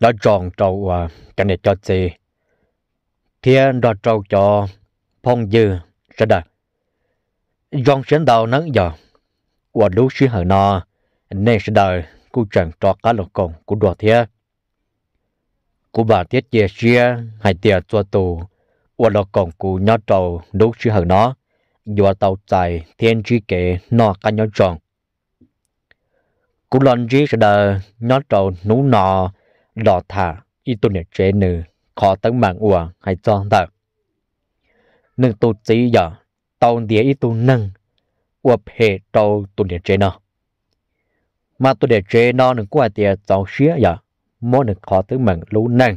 nó tròn trâu à cái này cho gì thiên đó trâu cho phong dư sẽ đời dòng chiến đầu nắng giờ qua đủ sư hở nọ nên sẽ đợi cụ chẳng cho cá lộc công của đồ thiên của bà tiết chia chia hai tiệt cho tù qua lộc công của nhỏ trâu đủ sư hở nó dùa tàu tài thiên chi kể nọ cá nhỏ tròn của lần chi sẽ đời nhỏ trâu nú nọ đỏ thả ít tu nè chế nữ khó tấn mạng ua hay cho tờ nâng tu chí giờ tàu địa ít tu nâng ủa hệ tàu tu nè chế nó mà tu nè chế nó nâng qua tìa cháu xía giờ mỗi nâng khó tấn mạng lũ nâng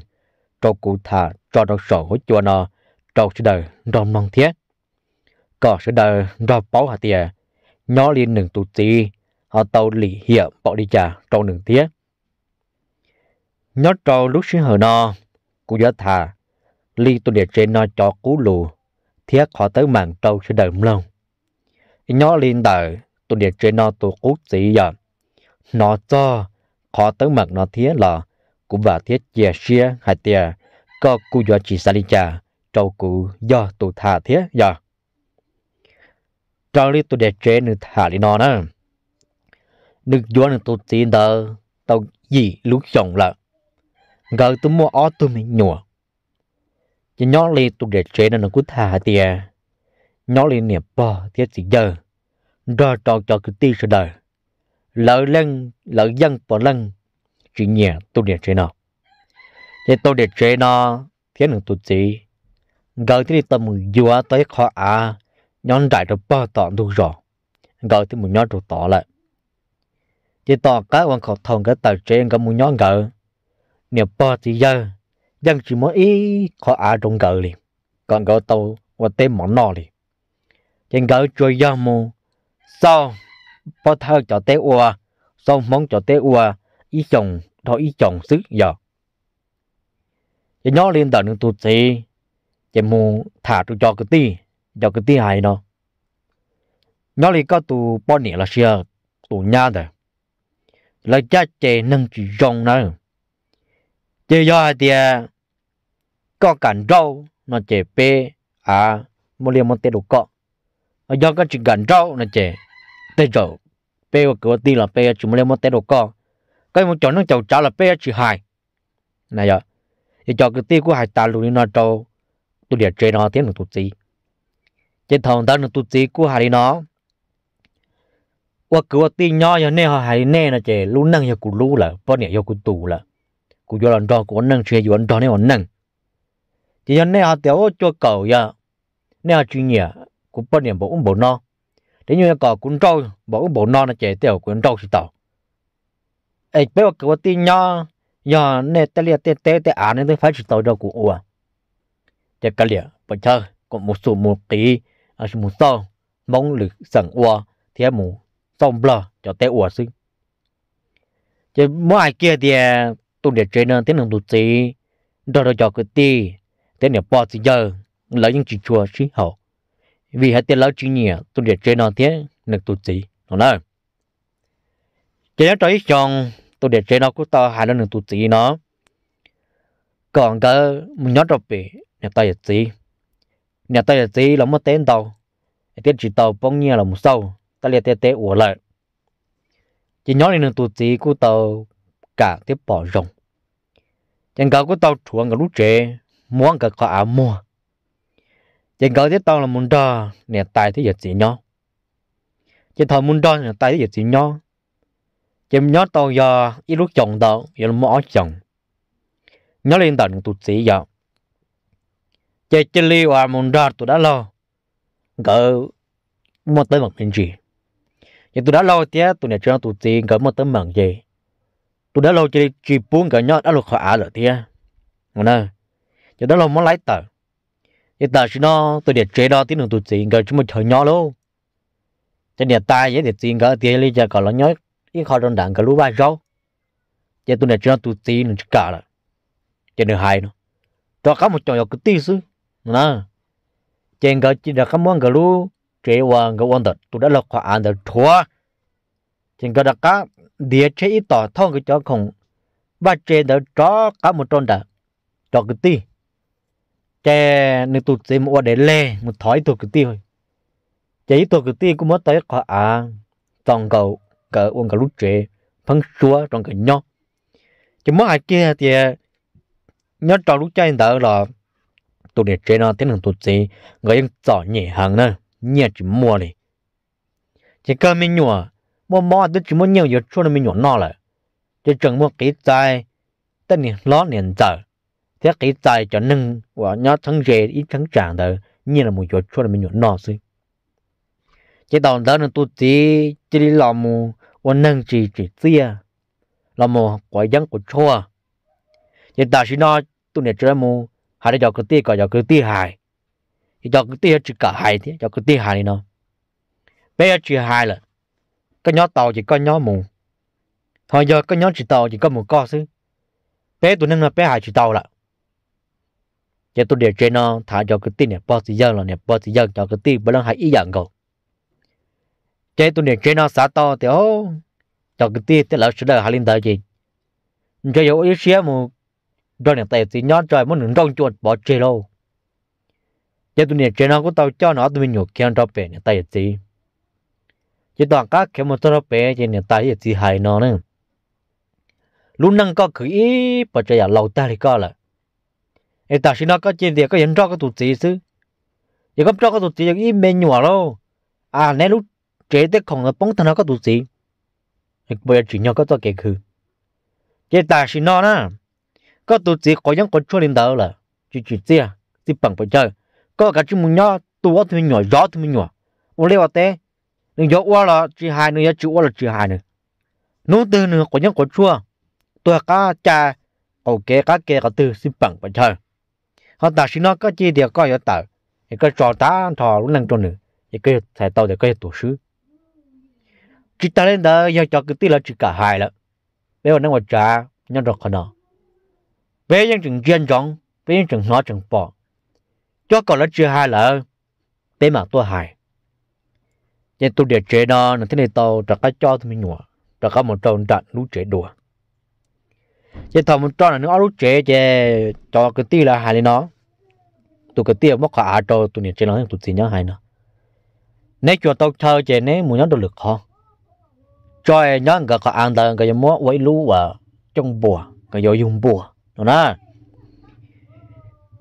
cho cụ thả cho đọc sổ hối chùa nó trâu sự đời rong non thiết Có sự đời rau báo hạ tìa nhỏ liên nâng tu chí họ tàu lì hiệp bỏ đi trà trong nâng thiết nhớ trâu lúc sinh hờ no cũng nhớ thà li tôi địa trên no cho cú lù thiết khó tới mạng trâu sẽ đợi lâu nhớ liên tờ tôi địa trên no tôi cú gì giờ nó cho khó tới mạng nó thiết là cũng vào thiết chia chia hai tia có cú do chỉ xa đi trâu cú do tôi thà thiết giờ trâu li tôi địa trên nữa thà đi nó nữa nước gió nữa tôi tin tờ tao gì lúc chồng là gỡ tụi mua ó tụi mình nhủa chỉ nhỏ lì tụi để chế nó cứ thả tiề nhỏ lì nè bò tiếc chỉ giờ rồi trò cho cứ ti sợ đời lỡ lăng lỡ dân bỏ lăng chỉ nhẹ tụi để chế nó thế tụi để chế nó thế nó tụi chỉ gỡ thì tụi mình vừa tới khó à nhón đại rồi bò tọt đủ rồi gỡ thì mình nhón đủ tọt lại chỉ tọt cái quan khẩu thông cái tờ chế cái muốn nhón gỡ nếu bỏ thì giờ dân chỉ muốn ý khó à trong gờ liền còn gờ tàu và tên món nọ liền trên gờ chơi giờ mù sau bỏ thơ cho tế ua sau mong cho tế ua ý chồng thôi ý chồng sức giờ chỉ nhớ lên đời những tụt gì chỉ mù thả được cho cái ti, cho cái ti hài nó nhớ lên có tụ bỏ nỉ là xưa, tụ nha rồi là cha chè nâng chỉ rong nữa giờ giờ thì à, có cản rau nó chế bê à một liều một tiền đồ cọ do cái chuyện cản rau nó chế tê rau bê và cửa ti là bê chỉ một liều một tiền đồ cọ cái một chỗ nó chầu cháo là bê chỉ hai này giờ thì cho cái ti của hai ta luôn nó trâu tôi để chơi nó tiếng được tụt gì trên thòng đó là tụt gì của hai nó qua cửa ti nhỏ giờ nè họ hai nè là chế luôn năng giờ cũng lú là bao nhiêu giờ cũng tù là của cho lần đó của nâng chơi của đó này của nâng chỉ cho nên họ tiểu cho cầu ya nên họ à, chuyên à? nghiệp của bao nhiêu bộ ông bộ nó thế nhưng có cũng trâu bộ ông bộ nó là chế tiểu của trâu thì tàu ấy bây giờ cái tin nhau giờ nên ta liệt tê tê tê à nên phải chỉ tàu đâu của ủa chỉ cái liệt bây giờ còn một số một tí à một số mong lực sẵn ủa thì em muốn xong bờ cho tê ủa xí chỉ mỗi kia thì à, tu để chơi nên ờ, tiếng nông tu gì đó là do cái ti tiếng này bỏ gì giờ lấy những chuyện chùa sĩ hậu vì hết tiếng lão chuyện nhỉ tu để chơi nên ờ, tiếng nông tu gì nó nói chỉ nói trói chồng tu để chơi nó cũng to hai nó nông tu sĩ nó còn cái một nhóm rồi bị nhà ta là gì nhà ta là gì là một tên tàu tên chỉ tàu bông nhiên là một sâu ta liệt tê tê ủa lại chỉ nhớ lên nông tu sĩ của tàu cả tiếp bỏ rồng chẳng có cái tàu chuồng cái lũ trẻ muốn cái có áo mua chẳng có cái tàu là muốn đo nè tài thế giật gì nhau chỉ thằng muốn đo nè tài thế giật gì nhau chỉ nhớ tàu giờ ít lúc chồng tàu giờ là mua chồng nhớ lên tàu tụt sĩ giờ chỉ chỉ li và muốn đo tụi đã lo gỡ một tới một mình gì chỉ tụi đã lo tiếc tụi này cho tụt sĩ gỡ một tới mảng gì tụi đã lâu chỉ chỉ buôn cả nhau đã lục khỏi ả rồi thia ngon nè giờ đã lâu muốn lấy tờ cái tờ chỉ nó tôi để chế đó tí nữa tụi chỉ cả chúng mình thời nhỏ luôn cho nên ta với để chỉ cả tia lấy giờ còn là nhớ cái kho đơn đảng cả lũ ba rau giờ tôi để cho nó tụi chỉ nó cả rồi cho nên hai nó cho có một trò nhỏ cứ tí xứ nè trên cái chỉ là không muốn cả lũ chế hoàng cái quan tật tôi đã lục khỏi ả rồi thua trên cái đặc cá địa chế ít tỏ thong cái chó không và chế đỡ cho cả một tròn đã chó cái ti chế nên tụt chế mua để lê một thói tụt cái ti thôi chế ít tụt cái ti cũng mất tới có à trong cầu cỡ uống cả lúc chế phăng xua trong cái nhau chứ mất ai kia thì nhớ trong lúc chơi đỡ là tụt để chế nó tiến hành tụt chế người dân giỏi nhẹ hàng nữa nhẹ chỉ mua này chỉ cơ mình nhua mua mò tôi chỉ muốn nhiều giờ chua mình nhỏ nọ lại chỉ chừng mua cái tài tất nhiên lót liền giờ thế cái tài cho nâng và nhớ thắng dễ ít thắng chẳng đời như là một chỗ chua mình nhỏ nọ xí chỉ đầu đó là tôi chỉ chỉ đi làm một và nâng chỉ chỉ tia làm một quả dân của chua chỉ ta chỉ nói tôi này chơi một hai đứa cho cái tia còn cho cái tia hài cho cái tia chỉ cả hài thế cho cái tia hài nó bây giờ chỉ hài là có nhó tàu chỉ có nhó mù họ giờ có nhó chỉ tàu chỉ có mù co chứ bé tụi nâng là bé hải chỉ tàu là giờ tôi điều trên nó thả cho cái tin này bao giờ là này bao giờ cho cái tin bởi lần hải ý dạng cầu chế tôi điều trên nó xả to thì ô cho cái tin thì lão sẽ đời hai linh đời gì giờ dù ý xía mù rồi này tại thì nhó trời muốn nướng trong chuột bỏ chơi lâu giờ tôi điều trên nó có tao cho nó tụi mình nhổ kia cho bé này tại gì chỉ toàn các cái một tơ bé trên nên tài chỉ hại nó nữa lúc năng có khởi ý bà chơi lâu ta thì có là em ta xin nó có chuyện gì có nhận cho có tụt gì chứ giờ có cho cái tụt gì giờ im bên nhỏ đâu à nãy lúc chế tới không là bóng thằng nó có tụt gì bây giờ chỉ nhau có to kẹt khử chế ta xin nó nè có tụt gì có những con chuột lên đầu là chỉ chỉ gì à bằng phải chơi có cả chúng mình nhỏ tụt thì mình nhỏ gió thì mình nhỏ ô leo té nhưng gió qua là chỉ hai nữa chữ qua là chỉ hai nữa nô từ nữa có những có chua tôi cá cha cầu kế cá kế cả từ xin bằng bạch chơi họ ta xin nó có chi thì có yếu tờ thì cái trò tá thò luôn năng cho nữa thì cái thầy tao thì cái tổ sứ chỉ ta lên đó giờ cho cái tí là chỉ cả hai là bây giờ nó ngoài trà nhân rồi khả năng bây giờ chừng chuyên trọng bây giờ chừng nó chừng bỏ cho còn là chưa hai là bên mà tôi hài nhưng tôi để chế nó là thế này tàu trả cái cho thì mình nhủa trả cái một trâu trả lũ chế đùa chứ thằng một trâu là nó lũ chế chứ cho cái tí là hại lên nó tôi cái tiêu móc cả trâu tôi nhận chế nó tôi xin nhớ hại nó nếu cho tàu thơ chứ nếu muốn nhớ được lực không cho nhớ cái cái ăn tao cái mua với lũ và trong bùa cái vô dùng bùa đó nè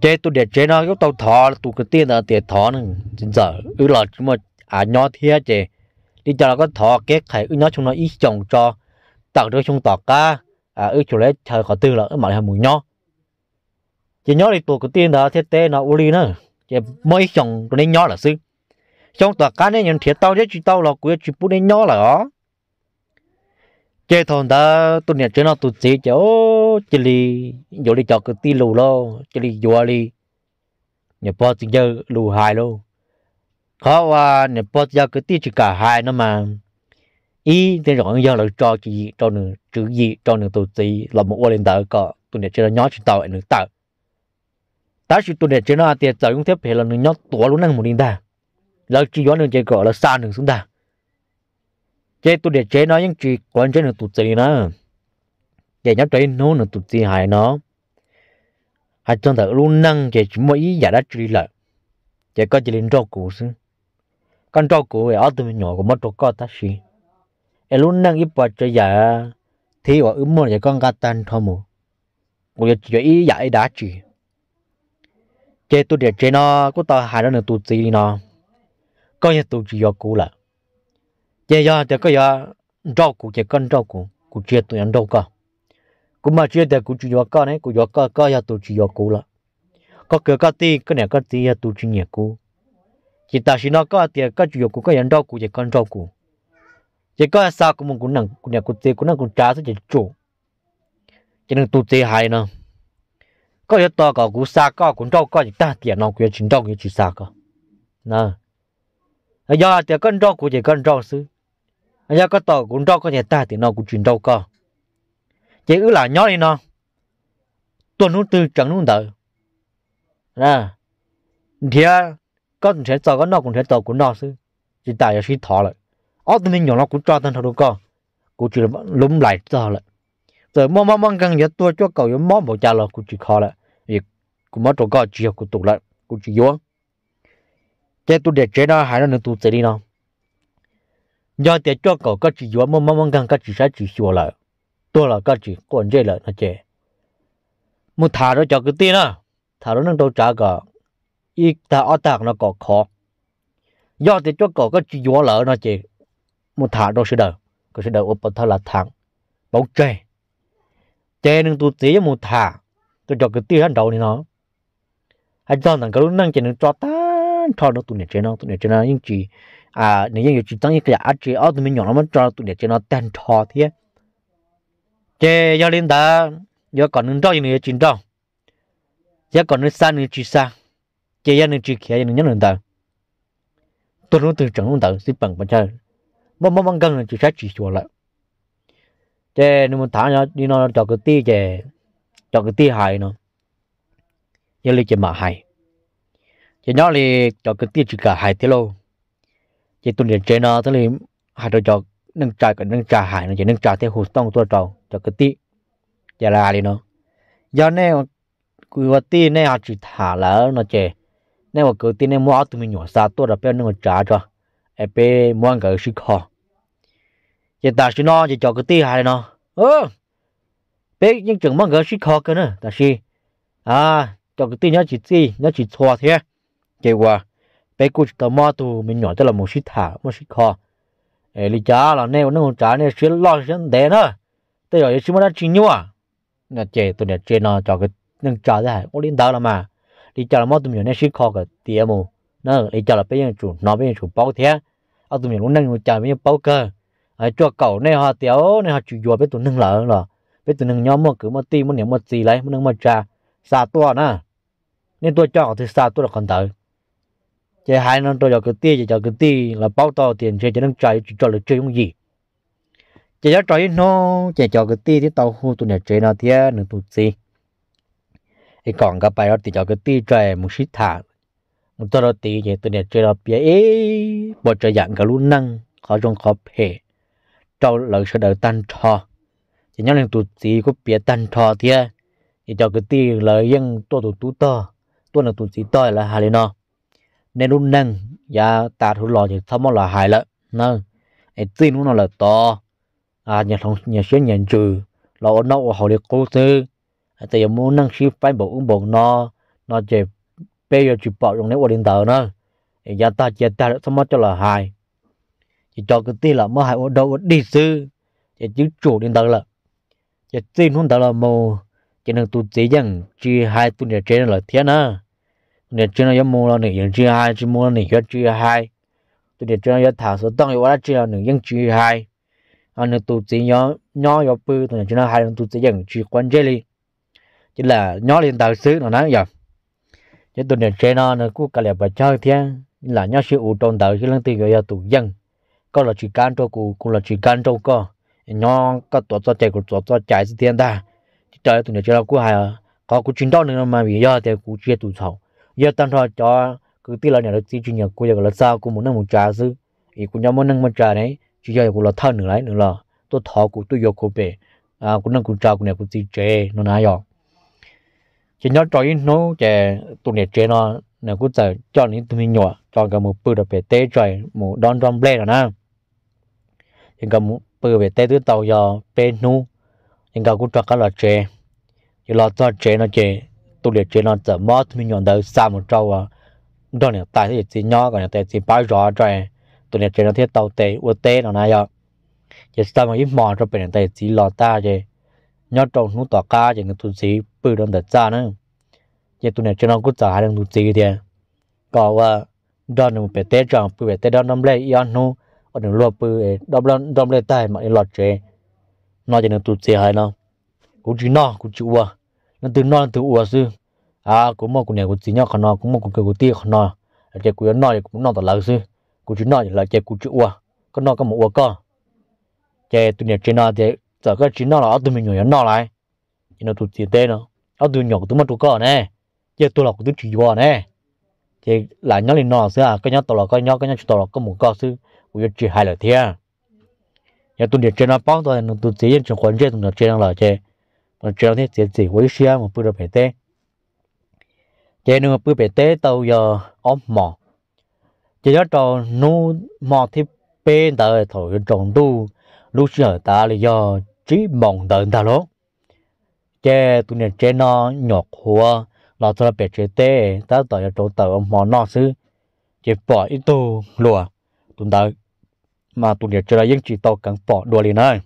chế tôi để chế nó lúc tàu thọ tôi cái tiền là tiền thọ nên giờ ư là chúng mà à nhỏ thiệt chứ đi cho nó có thọ cái khai ư nhỏ chúng nó ít chồng cho tạo được chúng tọt cá à ư chủ lấy thời khó tư là ư mọi hàng mùi nhỏ chỉ nhỏ thì tụ cái tiền đó thiết tế nó uli nữa chỉ mỗi chồng nên nhỏ là sư trong tọt cá nên nhận thiệt tao chứ tao là quý chỉ bút nên nhỏ là đó chế thôn đó tụi nhận chứ nó tụi chỉ chỗ chỉ lì chỗ đi cho cái tiền lù lo chỉ lì vừa lì nhà po tiền giờ lù hài luôn khó qua à, nè bớt giao cái tiếc chỉ cả hai nó mà ý thế rồi giờ là cho chị cho nửa chữ gì cho nửa tổ tí là một lên tờ có tụi nè chơi nhót chỉ tàu nửa tờ ta chỉ tụi nè chơi nó tiền tờ cũng thép hệ là nửa nhót tua luôn năng một linh ta là chỉ gió nửa chơi cỏ là xa nửa xuống ta chơi tụi nè chơi nó những chỉ quan chơi nửa tổ tí nó, vậy nhót chơi nó nửa tổ tí hại nó hại trong tờ luôn năng chơi chỉ mỗi ý giải đã chỉ lại, chơi có chỉ lên cho củ xứ con trâu của ở từ nhỏ của mất trâu con ta xí em luôn năng ít bọt cho giả thì ở ứng mua để con gà tan thôi mù của giờ chỉ ý giả đã chỉ chế tôi để chế nó của tao hai đó nữa gì chỉ nó coi như tôi chỉ do cũ là chế do thì có do trâu của chế con trâu của của chế tôi ăn đâu cả, cũng mà chia thì cũng chỉ do con ấy cũng do con con giờ tôi chỉ do cũ là có cái cái ti cái này cái ti giờ tôi chỉ nhẹ cũ chỉ ta chỉ nó có tiền có chủ yếu của cái nhận đâu của cái con đâu của cái có sao cũng muốn cũng năng cũng nhà cũng tiền cũng năng cũng trả thôi chỉ chủ chỉ nên tu tế hay nữa có yếu to có cũng xa có cũng đâu có chỉ ta tiền nào cũng chỉ đâu cũng chỉ xa có nè giờ tiền con đâu của chỉ con đâu xứ giờ cái to cũng đâu có nhà ta tiền nào cũng chỉ đâu cả chỉ ứ là nhói nó tuần hôm tư chẳng hôm đợi nè thì có thế, cho có nó cũng thế, tàu của nó chứ chỉ tại là sĩ thọ lại ở tình hình nhỏ nó cũng cho thân thằng con cũng chỉ lúng lại cho lại rồi mong mong mong gần giờ tôi cho cậu mong bộ cha là cũng chỉ khó lại vì cũng mất chỗ có chiều cũng tụt lại cũng chỉ yếu chế tôi để chế đó hai nó nên tôi sẽ đi nó do để cho cậu có chỉ yếu mong mong mong gần có chỉ sẽ chỉ xua lại tôi là có chỉ còn chế lại nó chế một thả nó cho cái tiền à thả nó nâng đầu trả cả ít ta ở tạc nó có khó do thì cho có cái chúa lỡ nó chỉ một thả đâu sẽ đỡ có sẽ đỡ ở phần là thẳng bóng chè chè nên tôi tí một thả tôi cho cái tiêu hắn đầu này nó hay cho thằng cái lúc năng chỉ nên cho ta cho nó tụi này chơi nó tụi này chơi nó nhưng chỉ à nếu như chỉ tăng những cái giá trị ở à, tụi mình nhỏ nó mới cho tụi này chơi nó tan thò thế chè do lên ta do còn nên cho gì nữa chỉ cho do còn nên xa nên chỉ xa chỉ dân chỉ kia dân nhân dân ta tôi nói từ chẳng ta xí bằng bằng chơi mà mà bằng gần là chỉ sát chỉ chùa lại thế nếu mà thả nó đi nó cho cái tia chè cho cái tia hài nó giờ lấy chè mà hài chè nhỏ thì cho cái tia chỉ cả hài thế lâu chè tuần điện chè nó thế thì hài tôi cho nâng trà cái nâng trà hài nó chè nâng trà thế hồ tông tôi trầu cho cái tia chè là đi nó do nè cứ vật tia nè họ chỉ thả lỡ nó chè nếu mà cứ tin em mua tụi mình nhỏ xa tôi là bây nó trả cho em bé mua cái gì khó giờ ta chỉ nó chỉ cho cái tí hài nó ơ bé nhưng chừng mang cái gì khó cơ nữa ta chỉ à cho cái tí nhớ chỉ gì nhớ chỉ cho thế kết quả bé cũng chỉ tao mua tụi mình nhỏ tức là một xí thả một xí khó ê lý trả là nếu nó trả nên xí lo xí đẻ nữa tới rồi xí mà đã chín nhau à nè chè tụi nè chè nó cho cái nâng trả ra ô liên đạo là mà đi chợ là mót tụi mình nên xí kho cái tiền mù nó đi chợ là bây giờ chủ nó bây giờ chủ bao thế ở tụi mình cũng nâng chợ bây giờ bao cơ ở cho cậu này họ tiểu này họ chủ dùa bây tụi nâng lỡ rồi bây tụi nâng nhóm mua cứ mà ti mua niệm mà gì lấy mà nâng mà trà xa tua nè nên tôi cho thì xa tôi là còn tới chơi hai năm tôi cho cái tia cho cái tia là bao to tiền chơi cho nâng chơi cho là chơi không gì chơi cho chơi nó chơi cho cái tia thì tàu hô tụi này chơi nó thế nâng tụi gì ไอ้กล่องก็ไปเราติดจอก็ตีใจมุชิตามตัวเราตีเนี่ยตัวเนี่ยเจอเราเปียเอยบทจะอย่างกับรุ่นนั่งเขาจงขอเพเจ้าเราเสดอตันทอจะยังเรื่องตุดสีก็เปียตันทอเทียไอ้เจ้าก็ตีเลยยังตัวตุดตุต่อตัวหนึ่งตุดสีต่อยละหาเลยเนาะในรุ่นนั่งยาตาทุหล่อจะทำมันละหายละนั่งไอ้ตีนู้นน่ะละต่อ อาเนี่ยทองเนี่ยเชี่เนี่ยจือเราเอานอกเอาเหาเลยกกูซื้อ giờ muốn năng shift phải bộ ứng bộ nó nó chỉ bây giờ chỉ bỏ trong nếu điện tử nó giờ ta chỉ ta xong mất cho là hai chỉ cho cái tin là mới hai ở đâu đi sư chỉ chứ chủ điện tử là chỉ tin không tử là mù chỉ năng tu chỉ rằng chỉ hai tu nhà trên là thiên á nhà trên là mua là nửa chỉ hai chỉ mua là nửa chỉ hai tu nhà trên là thảo số tăng yếu là chỉ là nửa chỉ hai anh tu chỉ nhỏ nhỏ yếu bự tu nhà trên là hai tu chỉ rằng chỉ quan chế đi chính là nhó lên tàu xứ nó nói giờ chứ tôi nên chơi nó nó cứ cả lẹp và chơi thế là nhó sư ủ trộn tàu chứ lần tiền gọi là tụ dân có là chỉ can cho cụ cũng là chỉ can cho co nhó có tổ cho chạy của tổ cho chạy gì thiên ta trời tôi nên chơi nó cứ hài à. có cụ chuyển đó nữa mà vì do thì cụ chia tụ thầu giờ tăng thọ cho cứ tí là nhà đất chuyên nghiệp của giờ là sao cũng muốn năng một trà sư thì cũng nhau muốn năng một trà đấy chỉ giờ cũng là thân nữa lại nữa là tôi thọ của tôi vô của bể à cũng nâng cũng trà cũng này cũng gì chế nó nói rồi chỉ nhớ cho ít nó chè tụi này chơi nó nè cũng giờ cho những tụi mình nhỏ cho cả một bữa đặc biệt tế trời một đón đón ble rồi nè nhưng cả một bữa về tế tụi tàu giờ bên nu nhưng cả cũng cho cả là chơi chỉ lo cho chơi nó chơi tụi này chơi nó giờ mất tụi mình nhỏ đời xa một trâu à đó này tại thì chỉ nhỏ còn tại chỉ bao rõ trời à. tụi này chơi nó thiết tàu tế u tế nó nè giờ chỉ sao mà ít mò cho bên này tại chỉ lo ta chơi nhớ trâu nu tỏ ca chỉ người tụi gì bự đồng thật ra nữa giờ tụi này cho nó cũng trả hai đồng tụi gì thì có và đó nó phải tết tròn bự phải tết đó năm lẻ yon nu ở đường lúa bự đó lần đó lẻ tay mà lọt chế nó cho nó tụi gì hai nó cũng chỉ nó cũng chịu à nó từ nó từ ủa sư à cũng mong cũng này cũng chỉ nhau còn nó cũng mong cũng cái cũng tia còn nó chế cũng nó cũng nó tao lỡ sư cũng chỉ nó là chế cũng chịu à có nó có một ủa con chế tụi này trên nó chế giờ cái chỉ nó là tụi mình người nó lại nó tụt tiền tên nó nó tụi nhỏ tụi mất tụi cọ nè giờ tụi lọc tụi chỉ qua nè thì là nhớ lên nọ xưa à, cái nhớ tụi lọc cái nhớ cái nhớ tụi lọc có một cọ xứ của chỉ hai lời thia à. giờ tụi điện trên nó bóc rồi nó tụi chỉ trong quan trên tụi nó trên đang là chơi mà trên thì chỉ chỉ với xia một bữa bể tê chơi nữa bữa bể giờ ốm mỏ chỉ nhớ trò nu mỏ thì bên đời thổi trồng đu lúc xưa ta là do chỉ mong đời ta lốt chế tụi nên chế nó nhọc hoa, là tụi nó bé chế tê ta tỏ cho chỗ tờ mò nó xứ chế bỏ ít tu lùa tụi ta mà tụi nên chế là những chỉ tao cần bỏ đùa liền này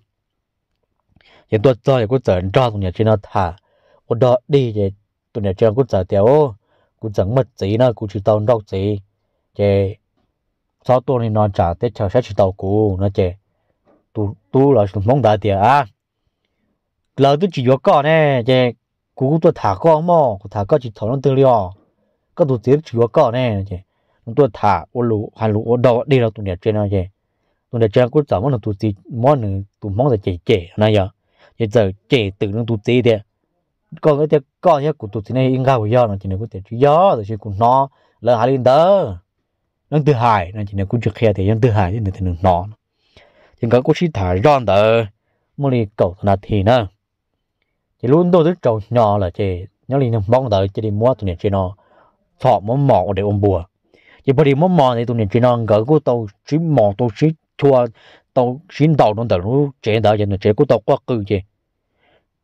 chế tôi cho thì cũng chờ cho tụi nên chế nó thả ở đó đi thì tụi nên chế cũng chờ tiểu cũng chẳng mất gì nữa cũng chỉ tao đâu gì chế sau tôi thì nó trả tết chờ sẽ chỉ tao cũ nó chế tu tu là chúng mong đại tiệt à lỡ tôi chỉ có cỏ nè chè cú tôi thả cỏ mò thả cỏ chỉ thấu nó tư liệu có tôi tiếp chỉ có cỏ nè chè tôi thả ô lù, hà lù, ô đỏ đi là tụi nhà trên nó chè tụi nhà trên cứ chả muốn là tụi gì món nữa tụi món là chè chè này giờ giờ giờ chè từ nó tụi gì thế có cái thế có nhá của tụi này in gạo do nó chỉ là có thể chỉ do rồi chỉ của nó là hà linh đó nó tự hại nó chỉ là cũng chưa khe thì nó tự hại thì nó thì nó nó thì có cũng chỉ thả ron đó mua đi cầu là thì nữa chỉ luôn tôi rất trâu nhỏ là chỉ nhớ liền mong đợi chỉ đi mua tụi này chỉ nó thọ món mỏ để ôm bùa chỉ bởi vì món mỏ thì tụi này chỉ nó gỡ của tôi chỉ mỏ tôi chỉ chua tôi xin đầu đồng tới lúc chế đó cho nó chế của tôi quá cừ chứ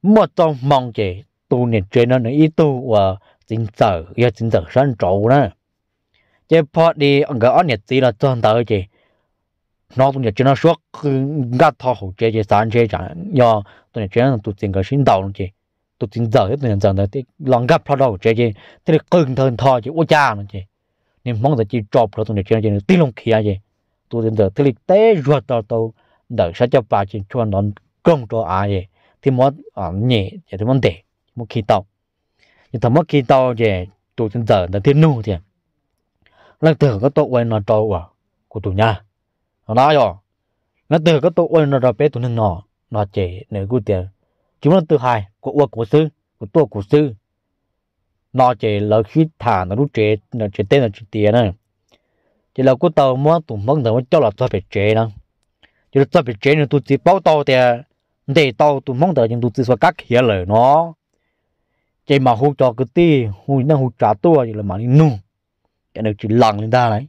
mà tôi mong chỉ tụi này chỉ nó nữa ý tu và ờ, chính sở ya chính sở sẵn trâu đó chỉ phải đi gỡ này tí là toàn tới chứ nó tụi nhật chỉ nó suốt ngắt thọ hậu chế chế sản chế chẳng nhờ tụi nhật chỉ nó tụi tiền cái sinh đầu chứ tụi tiền giờ hết tụi nhật giờ thì lòng gấp thọ đầu chế chế thì cưng thân thọ chứ ô cha nó chứ nên mong là chỉ chọc rồi tụi nhật chỉ nó tin lòng kia chứ tụi tiền giờ thì tế ruột đầu tàu đợi sao cho bà chỉ cho nó công cho ai vậy thì mất à nhẹ thì mất để mất khi tàu nhưng thằng mất khi tàu thì tụi tiền giờ là thiên nu thì lần thứ có tội quên nó trâu à của tụi nhà nó nói rồi nó từ cái tổ ôn nó rồi bé tụi nó nọ nó chế nửa gu tiền chúng nó từ hai của uo của sư của tua của sư nó chế là khi thả nó rút chế nó chế tên nó chế tiền này chỉ là của tàu mua tụi mong tàu cho là cho bị chế nó chỉ là cho bị chế nó tụi chỉ bao tàu thì để tàu tụi mong tàu nhưng tụi chỉ so cắt hiểu lời nó chỉ mà hú cho cái tí hú năng hú trả tôi chỉ là mà nung, cái này chỉ lằng lên ta đấy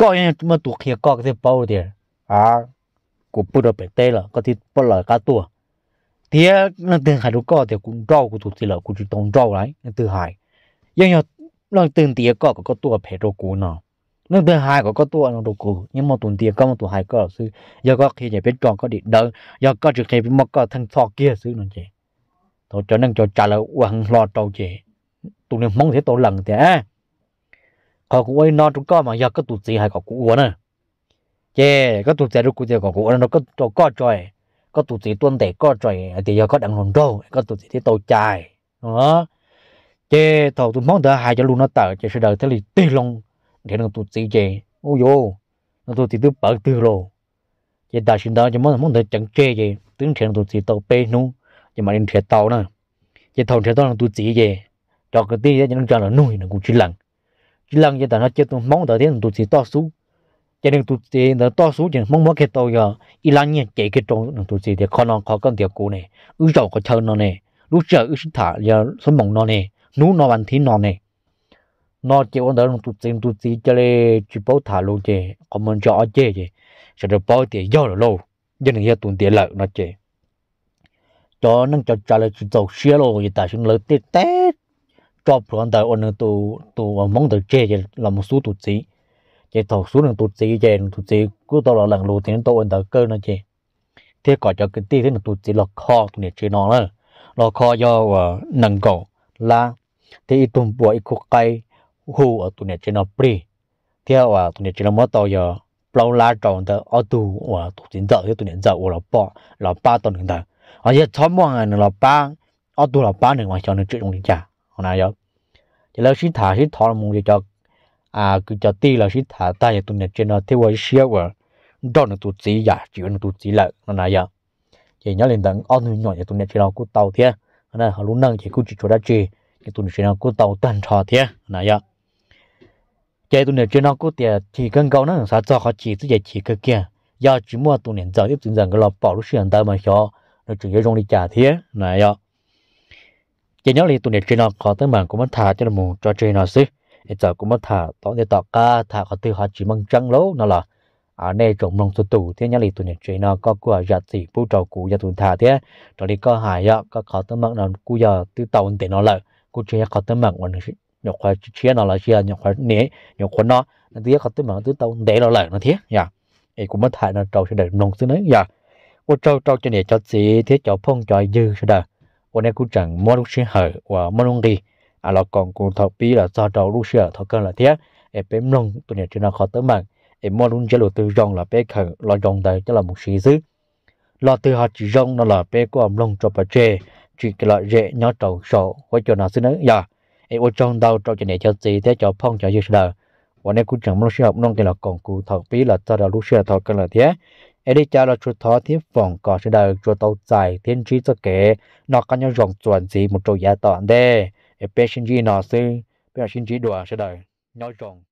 có những mà tụ kia có cái bao đi à cũng bự được bảy tê là có thì bao lời cả tua thì nó từ hải lúc có thì cũng rau của tụ thì là cũng chỉ tông rau lại nó từ hải nhưng mà nó từ tía có có tua phải đồ cũ nào nó từ hai có có tua nó đồ cũ nhưng mà tuần tía có một tụ hai có sư giờ có khi nhà bên tròn có điện đơn giờ có trực tiếp mà có thằng thọ kia sư nó chị tôi cho nên cho trả lời uang lo trâu chị tụi nó mong thấy tôi lần thế họ cũng ấy nó chúng con mà giờ có tụt gì hay có cũ quá nè chê có tụt gì đâu cũ gì có cũ nó có cho có trời có tụt gì tuân tệ có trời thì giờ có đặng hồn đâu có tụt gì thì tàu chài đó chê thầu tụi món đỡ hai cho luôn nó tờ chê sẽ đợi thế thì tì lòng để nó tụt gì chê ôi vô nó tụt gì tứ bở tư lô chê đại sinh đó cho món món đỡ chẳng chê chê tướng thiện tụt gì tàu bê nu nhưng mà đến thiệt tàu nè chê thầu thiệt tàu là tụt gì chê cho cái tí cho nó cho là nuôi nó cũng chín lần lần giờ tao nó chơi tôi mong tao thế tụi chỉ to sú cho nên tụi chỉ nó to sú chẳng mong mất cái tao giờ y lần nhỉ chạy cái trâu tụi chỉ thì khó nòng khó cần tiểu cổ này ư giàu có chơi nó này lúc giờ ư thả giờ số mong nó này nú nó bàn thí nó này nó chỉ ở đó tụi chỉ tụi chỉ cho nên chỉ bảo thả luôn chứ còn mình cho chơi chứ sẽ được bảo tiền do rồi lâu cho nên giờ tụi tiền lợi nó chứ cho nên cho trả lại chỉ giàu xía luôn vậy ta xin lợi tết tết cho bọn đời ôn tụ tụ mong được che thì là một số tụ chỉ chỉ thầu số lượng tụ chỉ chơi tụ chỉ cứ tao là lần lụt thì tao ôn đời cơ nó chơi thế có cho cái tí thế là tụ chỉ là kho tụ để chơi nó là là kho do ờ, nâng cổ là thế tụm bùa ít cuộc cây hù ở tụ để chơi nó pri theo à ờ, tụ để chơi nó mất tao giờ lâu la tròn tờ ở tụ à tụ chỉ giờ thế tụ để giờ là bỏ là ba tuần đời, ở ờ, giờ thấm mong là ba ở tụ là ba nữa mà cho nó chơi trong đi chả hôm nay giờ thì là sĩ thả sĩ thọ là muốn gì cho à cứ cho ti là sĩ thả ta giờ tụi này trên nó theo với xíu vợ đó là tụi chỉ giả chỉ là tụi chỉ lợ hôm nay giờ thì nhớ lên tầng ông nhỏ giờ tụi này trên nó cứ tàu thế nên họ luôn nâng chỉ cứ chỉ cho đã chi cái tụi này trên nó cứ tàu tan trò thế hôm nay giờ chạy tụi này trên nó cứ tiền chỉ cần câu nó sao cho họ chỉ tự chỉ cái kia giờ chỉ mua tụi này giờ tiếp tục rằng cái lọ bỏ lúc xuyên tới mà cho nó chỉ cái rong đi trả thế này giờ chỉ nhớ li tụi này trên nó có tới mà cũng mất thả cho là mù cho chơi nó xí thì giờ cũng mất thả tỏ thì tỏ ca thả có từ họ chỉ mong trăng lố nó là à nay trồng lòng tụt tụ thế nhớ li tụi này trên nó có của giặt thì bu trầu cũ gia tụi thả thế rồi đi có hại á có khó tới mặn nó cú giờ từ tàu tiền nó lợi cú chơi có tới mặn còn nhọc khoai chia nó là chia nhọc khoai nế nhọc khoai nó nó tiếc có tới mặn từ tàu để nó lợi nó thế nhá thì cũng mất thả nó trâu sẽ được nông xứ đấy nhá dạ. cô trâu trâu cho này cho gì thế cho phong cho dư sẽ được วันนี้กูจังมอลุชิเหอว่ามันลงดีอ่ะเรากองกูทอปีเราจอดลูกเสือทอกันละเทียเอเป็นลงตัวเนี่ยจะน่าขอเติมมันเอมอลุงจะหลุดตัวยองละเป๊กเหอเรายองได้จะละมุชีซื้อเราตัวหาจียองนั่นละเป๊กก็อมลงจบประเจจีกละเยน้อเต่าโชไว้จนน่าซื้อเนื้อยาเอโอจองดาวเราจะเนี่ยจะสีแต่จะพ่องจะยืดเดาวันนี้กูจังมอลุชิเหอน้องแต่เรากองกูทอปีเราจอดลูกเสือทอกันละเทีย ai đi cha là chú thọ thiên phong có sự đời chú tàu dài thiên trí cho kể nó có những dòng chuẩn gì một chỗ giả toàn đê ở bên sinh gì nó sư bên sinh gì đùa sự đời nó dòng